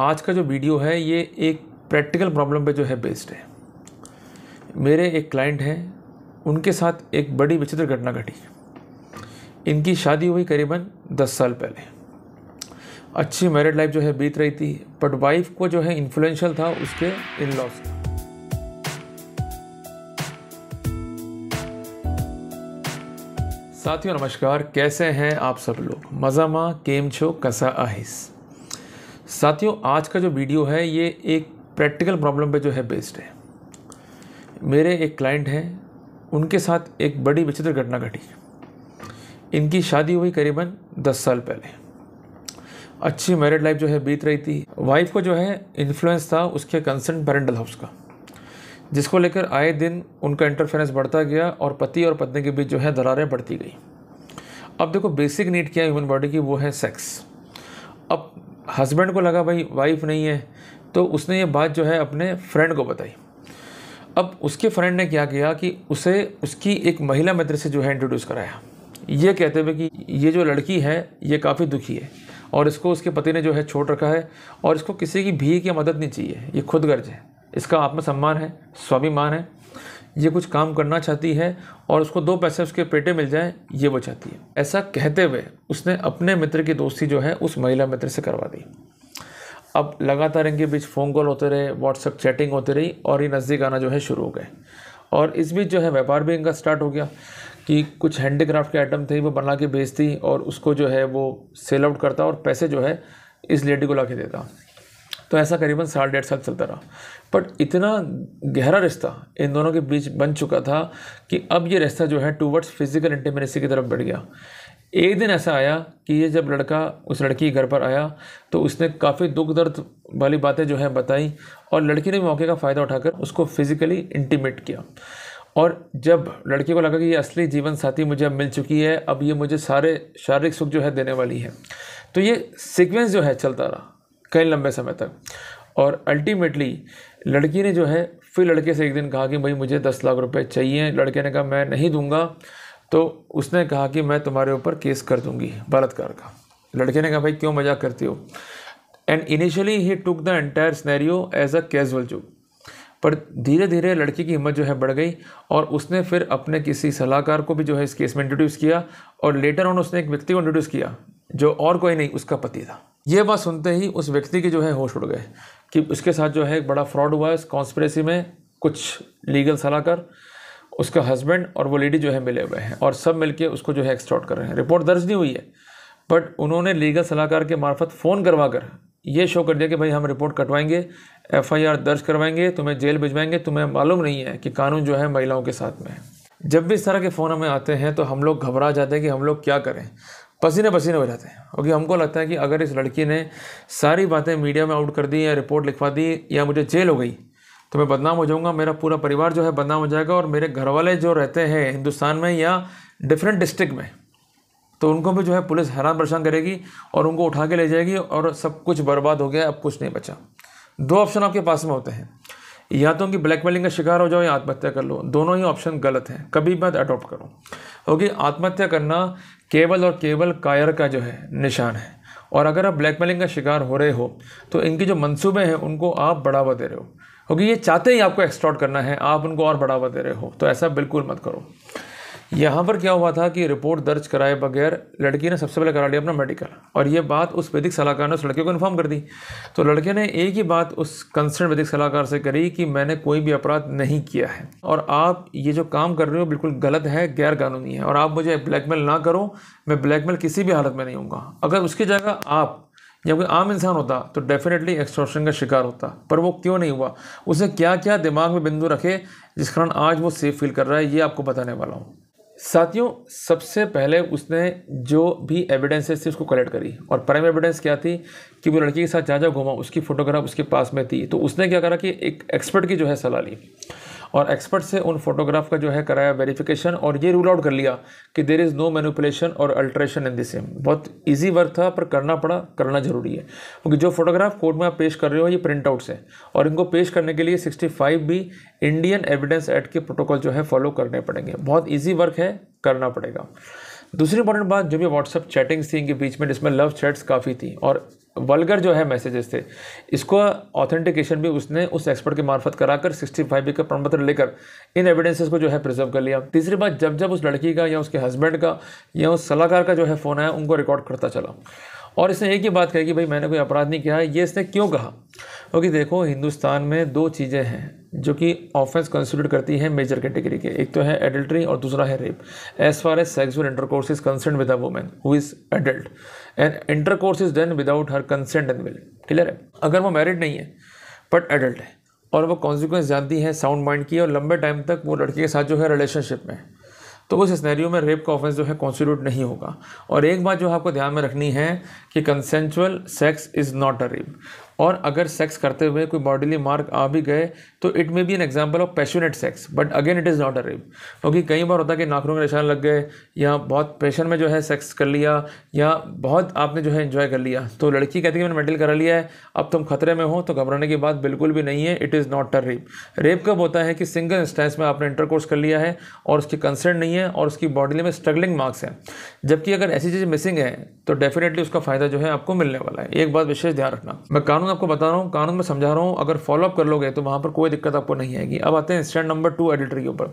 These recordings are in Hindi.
आज का जो वीडियो है ये एक प्रैक्टिकल प्रॉब्लम पे जो है बेस्ड है मेरे एक क्लाइंट हैं उनके साथ एक बड़ी विचित्र घटना घटी इनकी शादी हुई करीबन दस साल पहले अच्छी मैरिड लाइफ जो है बीत रही थी बट वाइफ को जो है इन्फ्लुएंशियल था उसके इन लॉस साथियों नमस्कार कैसे हैं आप सब लोग मजामा केम छो कसा आहिस साथियों आज का जो वीडियो है ये एक प्रैक्टिकल प्रॉब्लम पे जो है बेस्ड है मेरे एक क्लाइंट हैं उनके साथ एक बड़ी विचित्र घटना घटी इनकी शादी हुई करीबन दस साल पहले अच्छी मैरिड लाइफ जो है बीत रही थी वाइफ को जो है इन्फ्लुएंस था उसके कंसर्न पेरेंटल हाउस का जिसको लेकर आए दिन उनका इंटरफेरेंस बढ़ता गया और पति और पत्नी के बीच जो है दरारें बढ़ती गई अब देखो बेसिक नीड क्या है ह्यूमन बॉडी की वो है सेक्स अब हस्बैंड को लगा भाई वाइफ नहीं है तो उसने ये बात जो है अपने फ्रेंड को बताई अब उसके फ्रेंड ने क्या किया कि उसे उसकी एक महिला मित्र से जो है इंट्रोड्यूस कराया ये कहते हुए कि ये जो लड़की है ये काफ़ी दुखी है और इसको उसके पति ने जो है छोड़ रखा है और इसको किसी की भी की मदद नहीं चाहिए ये खुद गर्ज है इसका आत्मसम्मान है स्वाभिमान है ये कुछ काम करना चाहती है और उसको दो पैसे उसके पेटे मिल जाए ये वो चाहती है ऐसा कहते हुए उसने अपने मित्र की दोस्ती जो है उस महिला मित्र से करवा दी अब लगातार इनके बीच फ़ोन कॉल होते रहे व्हाट्सअप चैटिंग होती रही और ये नज़दीक आना जो है शुरू हो गए और इस बीच जो है व्यापार भी इनका स्टार्ट हो गया कि कुछ हैंडीक्राफ्ट के आइटम थे वो बना के बेचती और उसको जो है वो सेल आउट करता और पैसे जो है इस लेडी को ला के देता तो ऐसा करीबन साल डेढ़ साल चलता रहा बट इतना गहरा रिश्ता इन दोनों के बीच बन चुका था कि अब ये रिश्ता जो है टूवर्ड्स फिजिकल इंटीमेसी की तरफ बढ़ गया एक दिन ऐसा आया कि ये जब लड़का उस लड़की के घर पर आया तो उसने काफ़ी दुख दर्द वाली बातें जो हैं बताई और लड़की ने मौके का फ़ायदा उठाकर उसको फिज़िकली इंटीमेट किया और जब लड़के को लगा कि ये असली जीवन साथी मुझे अब मिल चुकी है अब ये मुझे सारे शारीरिक सुख जो है देने वाली है तो ये सीक्वेंस जो है चलता रहा कई लंबे समय तक और अल्टीमेटली लड़की ने जो है फिर लड़के से एक दिन कहा कि भाई मुझे दस लाख रुपए चाहिए लड़के ने कहा मैं नहीं दूंगा तो उसने कहा कि मैं तुम्हारे ऊपर केस कर दूंगी बलात्कार का लड़के ने कहा भाई क्यों मजाक करती हो एंड इनिशियली ही took the entire scenario as a casual जो पर धीरे धीरे लड़की की हिम्मत जो है बढ़ गई और उसने फिर अपने किसी सलाहकार को भी जो है इस केस में इंट्रोड्यूस किया और लेटर ऑन उसने एक व्यक्ति को इंट्रोड्यूस किया जो और कोई नहीं उसका पति था ये बात सुनते ही उस व्यक्ति के जो है होश उड़ गए कि उसके साथ जो है एक बड़ा फ्रॉड हुआ है इस कॉन्स्परेसी में कुछ लीगल सलाहकार उसका हस्बैंड और वो लेडी जो है मिले हुए हैं और सब मिलके उसको जो है एक्सटॉर्ट कर रहे हैं रिपोर्ट दर्ज नहीं हुई है बट उन्होंने लीगल सलाहकार के मार्फत फ़ोन करवा कर ये शो कर दिया कि भाई हम रिपोर्ट कटवाएंगे एफआईआर दर्ज करवाएंगे तुम्हें जेल भिजवाएंगे तुम्हें मालूम नहीं है कि कानून जो है महिलाओं के साथ में है जब भी इस तरह के फ़ोन हमें आते हैं तो हम लोग घबरा जाते हैं कि हम लोग क्या करें पसीने पसीने हो जाते हैं क्योंकि हमको लगता है कि अगर इस लड़की ने सारी बातें मीडिया में आउट कर दी या रिपोर्ट लिखवा दी या मुझे जेल हो गई तो मैं बदनाम हो जाऊंगा मेरा पूरा परिवार जो है बदनाम हो जाएगा और मेरे घर वाले जो रहते हैं हिंदुस्तान में या डिफरेंट डिस्ट्रिक्ट में तो उनको भी जो है पुलिस हैरान परेशान करेगी और उनको उठा के ले जाएगी और सब कुछ बर्बाद हो गया अब कुछ नहीं बचा दो ऑप्शन आपके पास में होते हैं या तो उनकी ब्लैकमेलिंग का शिकार हो जाओ या आत्महत्या कर लो दोनों ही ऑप्शन गलत हैं कभी मत अडॉप्ट करो क्योंकि आत्महत्या करना केवल और केवल कायर का जो है निशान है और अगर आप ब्लैकमेलिंग का शिकार हो रहे हो तो इनके जो मंसूबे हैं उनको आप बढ़ावा दे रहे हो क्योंकि ये चाहते ही आपको एक्सट्रॉट करना है आप उनको और बढ़ावा दे रहे हो तो ऐसा बिल्कुल मत करो यहाँ पर क्या हुआ था कि रिपोर्ट दर्ज कराए बगैर लड़की ने सबसे पहले करा लिया अपना मेडिकल और ये बात उस वैदिक सलाहकार ने उस लड़के को इन्फॉर्म कर दी तो लड़के ने एक ही बात उस कंसर्न वैदिक सलाहकार से करी कि मैंने कोई भी अपराध नहीं किया है और आप ये जो काम कर रहे हो बिल्कुल गलत है गैर कानूनी है और आप मुझे ब्लैकमेल ना करो मैं ब्लैकमेल किसी भी हालत में नहीं हूँ अगर उसकी जगह आप या कोई आम इंसान होता तो डेफिनेटली एक्सट्रोशन का शिकार होता पर वो क्यों नहीं हुआ उसे क्या क्या दिमाग में बिंदु रखे जिस कारण आज वो सेफ फील कर रहा है ये आपको बताने वाला हूँ साथियों सबसे पहले उसने जो भी एविडेंसेस थी उसको कलेक्ट करी और प्राइम एविडेंस क्या थी कि वो लड़की के साथ जा जा घूमा उसकी फ़ोटोग्राफ उसके पास में थी तो उसने क्या करा कि एक एक्सपर्ट की जो है सलाह ली और एक्सपर्ट से उन फोटोग्राफ का जो है कराया वेरिफिकेशन और ये रूल आउट कर लिया कि देर इज़ नो मैनुपलेशन और अल्ट्रेशन इन द सेम बहुत ईजी वर्क था पर करना पड़ा करना ज़रूरी है क्योंकि जो फोटोग्राफ कोर्ट में आप पेश कर रहे हो ये प्रिंट आउट्स हैं और इनको पेश करने के लिए सिक्सटी फाइव भी इंडियन एविडेंस एक्ट के प्रोटोकॉल जो है फॉलो करने पड़ेंगे बहुत ईजी वर्क है करना पड़ेगा दूसरी इंपॉर्टेंट बात जो भी व्हाट्सअप चैटिंग्स थी इनके बीच में जिसमें लव चैट्स काफ़ी थी और वलगर जो है मैसेजेस थे इसको ऑथेंटिकेशन भी उसने उस एक्सपर्ट के मार्फत कराकर सिक्सटी फाइव बी का प्रमाण पत्र लेकर इन एविडेंसेस को जो है प्रिजर्व कर लिया तीसरी बात जब जब उस लड़की का या उसके हस्बैंड का या उस सलाहकार का जो है फ़ोन आया उनको रिकॉर्ड करता चला और इसने एक ही बात कही कि भाई मैंने कोई अपराध नहीं किया है ये इसने क्यों कहा क्योंकि देखो हिंदुस्तान में दो चीज़ें हैं जो कि ऑफेंस कंसिडर करती है मेजर कैटेगरी के एक तो है एडल्ट्री और दूसरा है rape as far as sexual intercourse is concern with a women who is adult and intercourse is done without her consent and will clear है अगर वो मैरिड नहीं है बट एडल्ट है और वो कॉन्सिक्वेंस जानती है साउंड माइंड की और लंबे टाइम तक वो लड़के के साथ जो है रिलेशनशिप में तो उस स्नैरियो में रेप का ऑफेंस जो है कॉन्स्टिट्यूट नहीं होगा और एक बात जो आपको ध्यान में रखनी है कि consensual sex is not a rape और अगर सेक्स करते हुए कोई बॉडीली मार्क आ भी गए तो it may be an example of passionate sex but again it is not a rape क्योंकि कई बार होता है कि नाखरों के निशान लग गए या बहुत पैशन में जो है सेक्स कर लिया या बहुत आपने जो है इन्जॉय कर लिया तो लड़की कहती है मैंने मेडल करा लिया है अब तुम खतरे में हो तो घबराने की बात बिल्कुल भी नहीं है it is not a rape rape कब होता है कि सिंगल इंस्टेंस में आपने इंटरकोर्स कर लिया है और उसकी कंसर्न नहीं है और उसकी बॉडीली में स्ट्रगलिंग मार्क्स हैं जबकि अगर ऐसी चीज़ मिसिंग है तो डेफिनेटली उसका फ़ायदा जो है आपको मिलने वाला है एक बात विशेष ध्यान रखना मैं कानून कानून आपको बता रहा हूँ कानून में समझा रहा हूँ अगर फॉलोअप कर लोगे तो वहाँ पर कोई दिक्कत आपको नहीं आएगी अब आते हैं स्टैंड नंबर टू एडिटर के ऊपर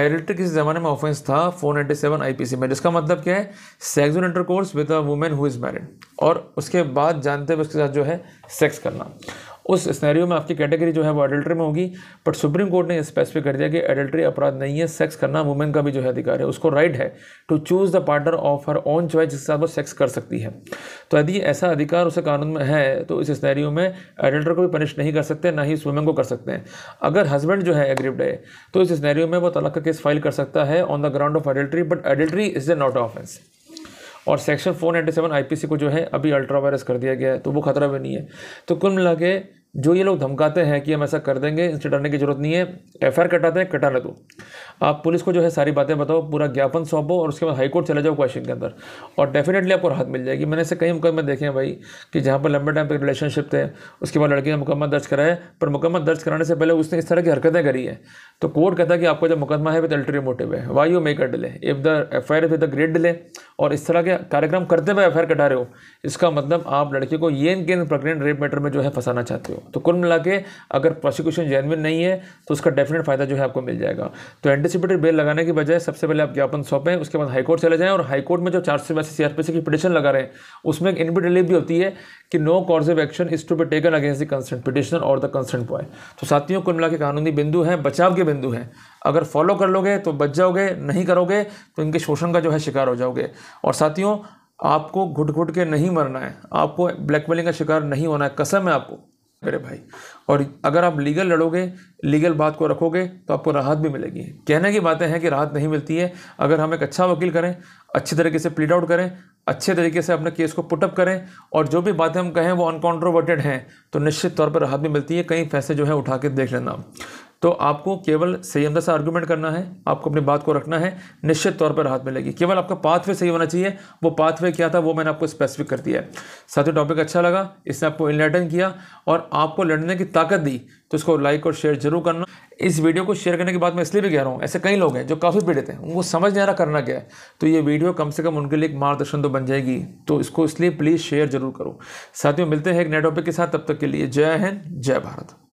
एडिटर किस ज़माने में ऑफेंस था 497 ninety seven I P C में जिसका मतलब क्या है sexual intercourse with a women who is married और उसके बाद जानते हुए उसके साथ जो है सेक्स करना उस स्नैरियो में आपकी कैटेगरी जो है वो एडल्ट्री में होगी बट सुप्रीम कोर्ट ने स्पेसिफिक कर दिया कि एडल्ट्री अपराध नहीं है सेक्स करना वुमेन का भी जो है अधिकार है उसको राइट है to choose the partner of her own choice जिसके साथ वो सेक्स कर सकती है तो यदि ऐसा अधिकार उसे कानून में है तो इस स्नैरियो में एडल्टर को भी पनिश नहीं कर सकते ना ही उस वुमेन को कर सकते हैं अगर हस्बैंड जो है एग्रीव्ड है तो इस स्नैरियो में वो तलाक का केस फाइल कर सकता है on the ground of adultery but adultery is a not offence और section four IPC seven I को जो है अभी अल्ट्रा वायरस कर दिया गया है तो वो खतरा भी नहीं है तो कुल मिला के जो ये लोग धमकाते हैं कि हम ऐसा कर देंगे इनसे डरने की जरूरत नहीं है एफ आई कटाते हैं कटाने दो आप पुलिस को जो है सारी बातें बताओ पूरा ज्ञापन सौंपो और उसके बाद हाईकोर्ट चले जाओ क्वेश्चन के अंदर और डेफिनेटली आपको राहत मिल जाएगी मैंने ऐसे कई मुकदमे देखे हैं भाई कि जहाँ पर लंबे टाइम पर रिलेशनशिप थे उसके बाद लड़के ने मुकदमा दर्ज कराया पर मुकदमा दर्ज कराने से पहले उसने इस तरह की हरकतें करी है तो कोर्ट कहता है कि आपका जो मुकदमा है विद अल्टरी मोटिव है why you make a delay if the F I R with the great delay और इस तरह के कार्यक्रम करते हुए एफ आई आर कटा रहे हो इसका मतलब आप लड़के को ये गेंद प्रकरण रेप मैटर में जो है फंसाना चाहते हो तो कुल मिला अगर प्रोसिक्यूशन जेनविन नहीं है तो उसका डेफिनेट फायदा जो है आपको मिल जाएगा तो एंटिसिपेटेड बेल लगाने की बजाय सबसे पहले आप ज्ञापन सौंपें उसके बाद हाईकोर्ट चले जाएँ और हाईकोर्ट में जो चार सौ बयासी सी की पिटिशन लगा रहे हैं उसमें एक इनबी रिलीफ भी होती है कि no of action is to be taken against the concert petitioner और द कंसर्ट बॉय तो साथियों कुल मिला के कानूनी बिंदु हैं बचाव के बिंदु हैं अगर फॉलो कर लोगे तो बच जाओगे नहीं करोगे तो इनके शोषण का जो है शिकार हो जाओगे और साथियों आपको घुट घुट के नहीं मरना है आपको ब्लैकमेलिंग का शिकार नहीं होना है कसम है आपको मेरे भाई और अगर आप लीगल लड़ोगे लीगल बात को रखोगे तो आपको राहत भी मिलेगी कहने की बातें हैं कि राहत नहीं मिलती है अगर हम एक अच्छा वकील करें अच्छे तरीके से प्लीड आउट करें अच्छे तरीके से अपने केस को पुटअप करें और जो भी बातें हम कहें वो अनकॉन्ट्रोवर्टेड हैं तो निश्चित तौर पर राहत भी मिलती है कई फैसले जो है उठा के देख लेना तो आपको केवल सही अंदर से आर्गूमेंट करना है आपको अपनी बात को रखना है निश्चित तौर पर हाथ में लगी केवल आपका पाथवे सही होना चाहिए वो पाथवे क्या था वो मैंने आपको स्पेसिफिक कर दिया है साथ ही टॉपिक अच्छा लगा इसने आपको इनलाइटन किया और आपको लड़ने की ताकत दी तो इसको लाइक और शेयर जरूर करना इस वीडियो को शेयर करने के बाद मैं इसलिए भी कह रहा हूँ ऐसे कई लोग हैं जो काफ़ी पीड़ित हैं उनको समझ नहीं आ रहा करना क्या है तो ये वीडियो कम से कम उनके लिए एक मार्गदर्शन तो बन जाएगी तो इसको इसलिए प्लीज़ शेयर जरूर करो साथियों मिलते हैं एक नए टॉपिक के साथ तब तक के लिए जय हिंद जय भारत